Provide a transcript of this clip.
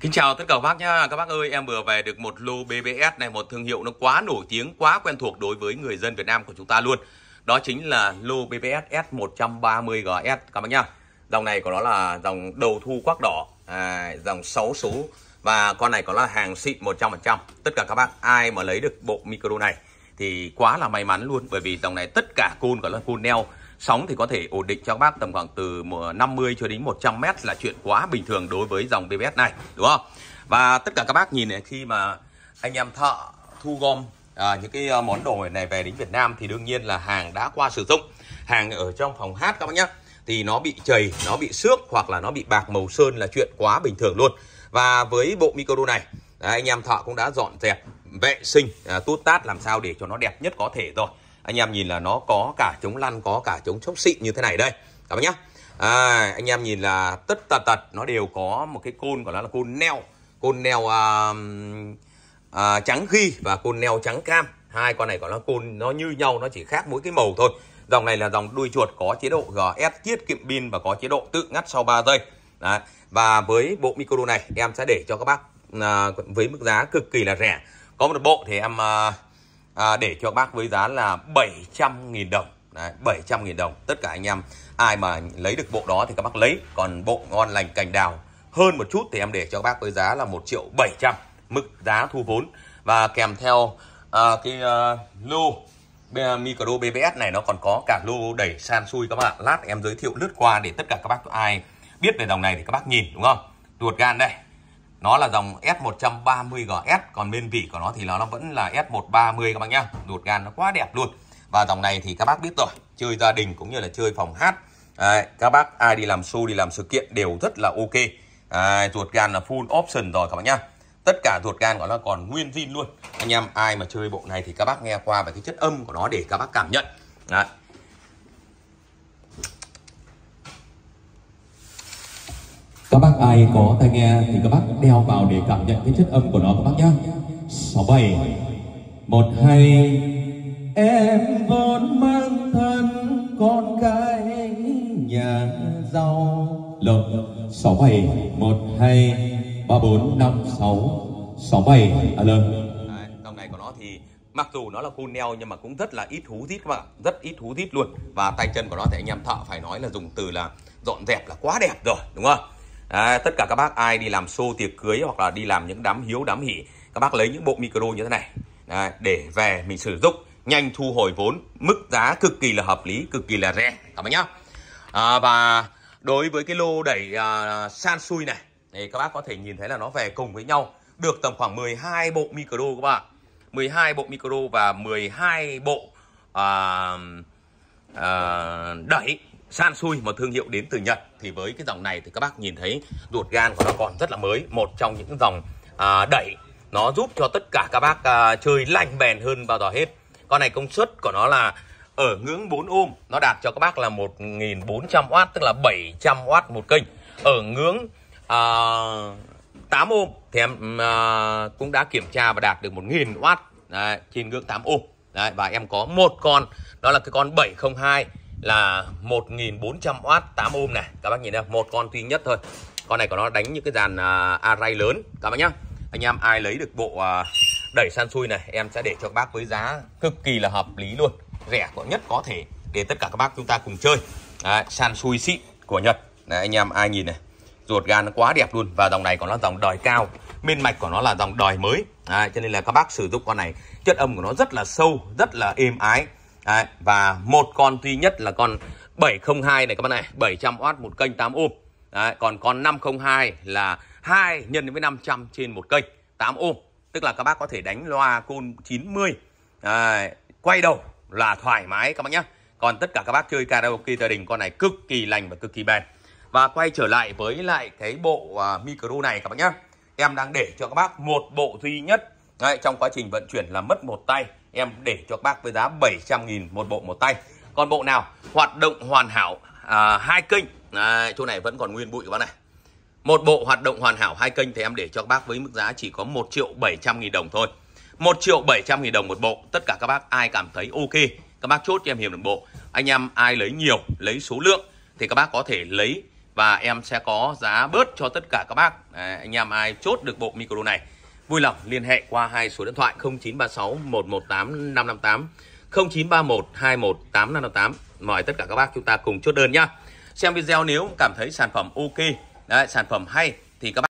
Kính chào tất cả các bác nhá. Các bác ơi, em vừa về được một lô BBS này, một thương hiệu nó quá nổi tiếng, quá quen thuộc đối với người dân Việt Nam của chúng ta luôn. Đó chính là lô BBS S130GS các bác nhá. Dòng này của nó là dòng đầu thu quắc đỏ, à, dòng 6 số và con này có là hàng xịn 100%. Tất cả các bác ai mà lấy được bộ micro này thì quá là may mắn luôn bởi vì dòng này tất cả côn cool, có là côn cool neo Sóng thì có thể ổn định cho các bác tầm khoảng từ 50 cho đến 100 m là chuyện quá bình thường đối với dòng BBS này, đúng không? Và tất cả các bác nhìn này khi mà anh em thợ thu gom à, những cái à, món đồ này về đến Việt Nam thì đương nhiên là hàng đã qua sử dụng, hàng ở trong phòng hát các bác nhé thì nó bị chảy, nó bị xước hoặc là nó bị bạc màu sơn là chuyện quá bình thường luôn. Và với bộ micro này, à, anh em thợ cũng đã dọn dẹp vệ sinh à, tút tát làm sao để cho nó đẹp nhất có thể rồi anh em nhìn là nó có cả chống lăn có cả chống chốc xịn như thế này đây các bác nhá à, anh em nhìn là tất tật tật nó đều có một cái côn gọi là côn neo côn neo à, à, trắng ghi và côn neo trắng cam hai con này gọi là côn nó như nhau nó chỉ khác mỗi cái màu thôi dòng này là dòng đuôi chuột có chế độ GS tiết kiệm pin và có chế độ tự ngắt sau 3 giây Đấy. và với bộ micro này em sẽ để cho các bác à, với mức giá cực kỳ là rẻ có một bộ thì em à, à, để cho bác với giá là 700.000 đồng Đấy, 700.000 đồng tất cả anh em ai mà lấy được bộ đó thì các bác lấy còn bộ ngon lành cành đào hơn một chút thì em để cho bác với giá là 1 triệu 700 mức giá thu vốn và kèm theo à, cái à, lô micro BBS này nó còn có cả lô đẩy san xui các bạn lát em giới thiệu lướt qua để tất cả các bác ai biết về dòng này thì các bác nhìn đúng không ruột gan đây nó là dòng S130GS còn bên vỉ của nó thì nó, nó vẫn là S130 các bác nhá ruột gan nó quá đẹp luôn và dòng này thì các bác biết rồi chơi gia đình cũng như là chơi phòng hát Đấy, các bác ai đi làm show đi làm sự kiện đều rất là ok Đấy, ruột gan là full option rồi các bác nhá tất cả ruột gan của nó còn nguyên zin luôn anh em ai mà chơi bộ này thì các bác nghe qua về cái chất âm của nó để các bác cảm nhận Đấy. các bác ai có tai nghe thì các bác đeo vào để cảm nhận cái chất âm của nó các bác nhá sáu bảy một hai em vốn mang thân con cái nhà giàu lộn sáu bảy một hai ba bốn năm sáu sáu bảy à lợn dòng này của nó thì mặc dù nó là full neo nhưng mà cũng rất là ít thú thít các bạn rất ít thú thít luôn và tay chân của nó thì anh em thợ phải nói là dùng từ là dọn dẹp là quá đẹp rồi đúng không à, tất cả các bác ai đi làm xô tiệc cưới hoặc là đi làm những đám hiếu đám hỉ các bác lấy những bộ micro như thế này à, để về mình sử dụng nhanh thu hồi vốn mức giá cực kỳ là hợp lý cực kỳ là rẻ các bác nhá à, và đối với cái lô đẩy uh, san sui này thì các bác có thể nhìn thấy là nó về cùng với nhau được tầm khoảng 12 bộ micro các bạn 12 bộ micro và 12 bộ uh, uh, đẩy san Sansui một thương hiệu đến từ Nhật thì với cái dòng này thì các bác nhìn thấy ruột gan của nó còn rất là mới một trong những dòng à, đẩy nó giúp cho tất cả các bác à, chơi lành bèn hơn bao giờ hết con này công suất của nó là ở ngưỡng 4 ohm nó đạt cho các bác là 1.400W tức là 700W một kênh ở ngưỡng à, 8 ohm thì em à, cũng đã kiểm tra và đạt được 1.000W Đấy, trên ngưỡng 8 ohm Đấy, và em có một con đó là cái con 702 là 1400W 8 ohm này các bác nhìn thấy một con duy nhất thôi con này của nó đánh những cái dàn uh, à, array lớn các bác nhá anh em ai lấy được bộ uh, đẩy san xui này em sẽ để cho các bác với giá cực kỳ là hợp lý luôn rẻ có nhất có thể để tất cả các bác chúng ta cùng chơi Đấy, san xui xịn của Nhật Đấy, anh em ai nhìn này ruột gan nó quá đẹp luôn và dòng này còn nó dòng đòi cao miên mạch của nó là dòng đòi mới Đấy, cho nên là các bác sử dụng con này chất âm của nó rất là sâu rất là êm ái Đấy, và một con duy nhất là con 702 này các bạn này 700W một kênh 8 ohm Đấy, còn con 502 là 2 nhân với 500 trên một kênh 8 ohm tức là các bác có thể đánh loa côn 90 Đấy, quay đầu là thoải mái các bác nhé còn tất cả các bác chơi karaoke gia đình con này cực kỳ lành và cực kỳ bền và quay trở lại với lại cái bộ à, micro này các bác nhé em đang để cho các bác một bộ duy nhất Đấy, trong quá trình vận chuyển là mất một tay em để cho các bác với giá 700 nghìn một bộ một tay còn bộ nào hoạt động hoàn hảo à, hai kênh à, chỗ này vẫn còn nguyên bụi các bác này một bộ hoạt động hoàn hảo hai kênh thì em để cho các bác với mức giá chỉ có 1 triệu 700 nghìn đồng thôi 1 triệu 700 nghìn đồng một bộ tất cả các bác ai cảm thấy ok các bác chốt cho em hiểu được bộ anh em ai lấy nhiều lấy số lượng thì các bác có thể lấy và em sẽ có giá bớt cho tất cả các bác à, anh em ai chốt được bộ micro này vui lòng liên hệ qua hai số điện thoại 0936 118 558 0931 218 558. Mời tất cả các bác chúng ta cùng chốt đơn nhá. Xem video nếu cảm thấy sản phẩm ok, đấy, sản phẩm hay thì các bác